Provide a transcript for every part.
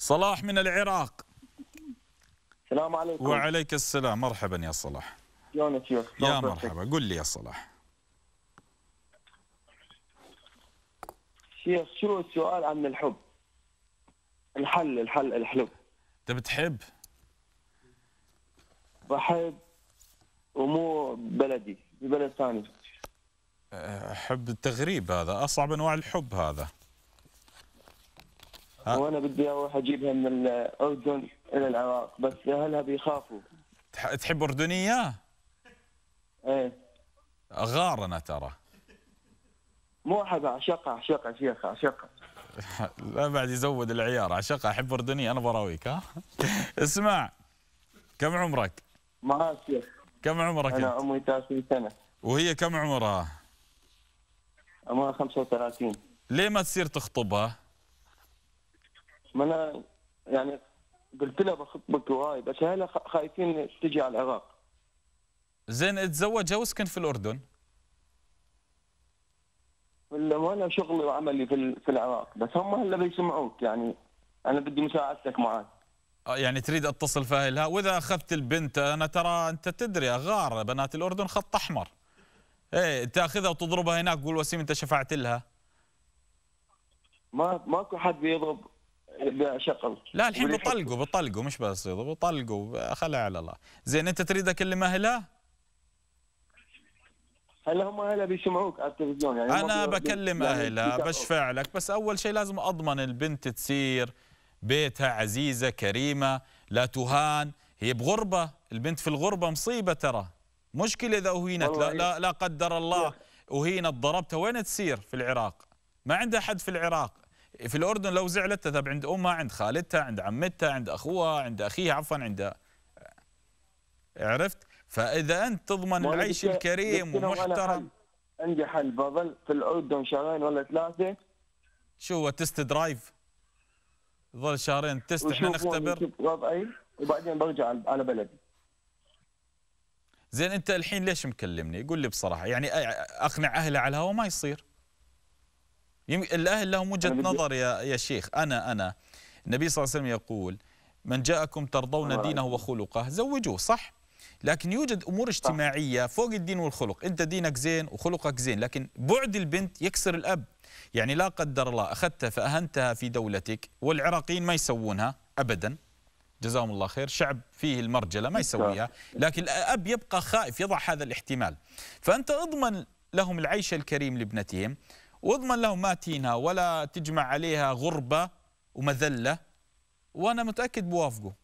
صلاح من العراق السلام عليكم وعليك السلام مرحبا يا صلاح يا مرحبا قل لي يا صلاح شيخ شو السؤال عن الحب الحل الحل الحلو انت بتحب بحب ومو بلدي ببلد ثاني حب التغريب هذا اصعب انواع الحب هذا وانا بدي اروح اجيبها من الاردن الى العراق بس اهلها بيخافوا تحب اردنيه؟ ايه غارنا ترى مو احب اعشقها اعشقها شيخ اعشقها لا بعد يزود العيار اعشقها احب اردنيه انا براويك ها اسمع كم عمرك؟ معاك شيخ كم عمرك؟ انا عمري 30 سنه وهي كم عمرها؟ عمرها 35 ليه ما تصير تخطبها؟ ما انا يعني قلت لها بخطبك وهاي بس هلا خايفين تجي على العراق زين اتزوجها وسكن في الاردن ولا وانا شغلي وعملي في في العراق بس هم هلا بيسمعوك يعني انا بدي مساعدتك معك آه، يعني تريد اتصل فاهلها واذا اخذت البنت انا ترى انت تدري غار بنات الاردن خط احمر ايه تاخذها وتضربها هناك تقول وسيم انت شفعت لها ما ماكو حد بيضرب بشقل لا الحين بطلقوا بطلقوا مش بس بطلقوا خلها على الله زين انت تريد اكلم اهله هلا هم اهله بيسمعوك على التلفزيون يعني انا بكلم يعني اهلها بشفع لك بس اول شيء لازم اضمن البنت تصير بيتها عزيزه كريمه لا تهان هي بغربه البنت في الغربه مصيبه ترى مشكله اذا اهينت لا, لا لا قدر الله اهينت ضربتها وين تصير في العراق ما عندها حد في العراق في الأردن لو زعلت تذهب عند أمها عند خالتها عند عمتها عند أخوها عند أخيها عفوا عند عرفت فإذا أنت تضمن العيش الكريم ومحترم عندي حل بظل في الأردن شهرين ولا ثلاثة شو هو تست درايف ظل شهرين تست احنا نختبر وضعي وبعدين برجع على بلدي زين انت الحين ليش مكلمني؟ قول لي بصراحه يعني اقنع اهله على الهواء ما يصير الاهل لهم وجهه نظر يا يا شيخ انا انا النبي صلى الله عليه وسلم يقول من جاءكم ترضون دينه وخلقه زوجوه صح لكن يوجد امور اجتماعيه فوق الدين والخلق انت دينك زين وخلقك زين لكن بعد البنت يكسر الاب يعني لا قدر الله اخذتها فاهنتها في دولتك والعراقيين ما يسوونها ابدا جزاهم الله خير شعب فيه المرجله ما يسويها لكن الاب يبقى خائف يضع هذا الاحتمال فانت اضمن لهم العيش الكريم لابنتهم واضمن لهم ما تينها ولا تجمع عليها غربة ومذلة وأنا متأكد بوافقه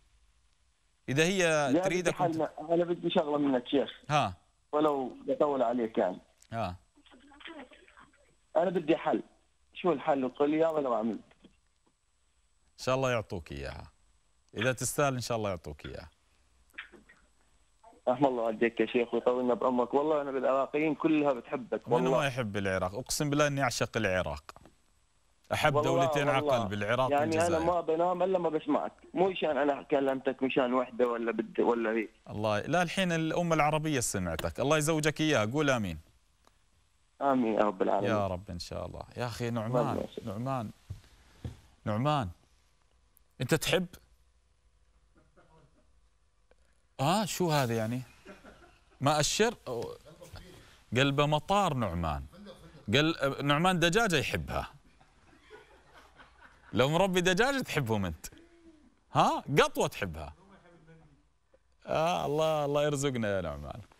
إذا هي تريدك أنا بدي شغلة منك شيخ ها ولو بطول عليك يعني ها أنا بدي حل شو الحل قل لي ولا ما عملت إن شاء الله يعطوك إياها إذا تستاهل إن شاء الله يعطوك إياها رحم الله والديك يا شيخ ويطولنا بعمرك والله انا بالعراقيين كلها بتحبك والله من ما يحب العراق اقسم بالله اني اعشق العراق احب دولتين على قلبي العراق يعني والجزائر. انا ما بنام الا ما بسمعك مو شان انا كلمتك مشان وحده ولا بد ولا هي الله لا الحين الامه العربيه سمعتك الله يزوجك اياها قول امين امين يا رب العالمين يا رب ان شاء الله يا اخي نعمان نعمان نعمان انت تحب اه شو هذا يعني؟ ما اشر قلبه مطار نعمان قل نعمان دجاجه يحبها لو مربي دجاجه تحبهم انت ها قطوه تحبها آه الله الله يرزقنا يا نعمان